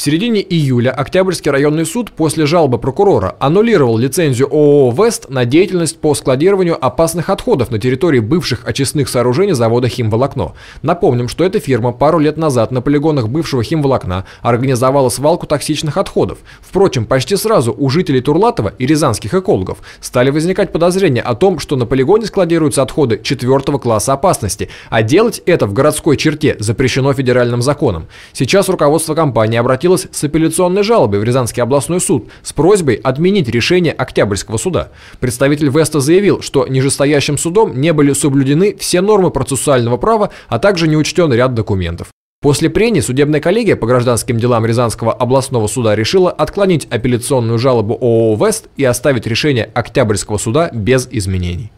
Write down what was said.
В середине июля Октябрьский районный суд после жалобы прокурора аннулировал лицензию ООО «Вест» на деятельность по складированию опасных отходов на территории бывших очистных сооружений завода «Химволокно». Напомним, что эта фирма пару лет назад на полигонах бывшего «Химволокна» организовала свалку токсичных отходов. Впрочем, почти сразу у жителей Турлатова и рязанских экологов стали возникать подозрения о том, что на полигоне складируются отходы четвертого класса опасности, а делать это в городской черте запрещено федеральным законом. Сейчас руководство компании обратилось обратилась с апелляционной жалобой в Рязанский областной суд с просьбой отменить решение Октябрьского суда. Представитель Веста заявил, что нижестоящим судом не были соблюдены все нормы процессуального права, а также не учтен ряд документов. После прений судебная коллегия по гражданским делам Рязанского областного суда решила отклонить апелляционную жалобу ООО «Вест» и оставить решение Октябрьского суда без изменений.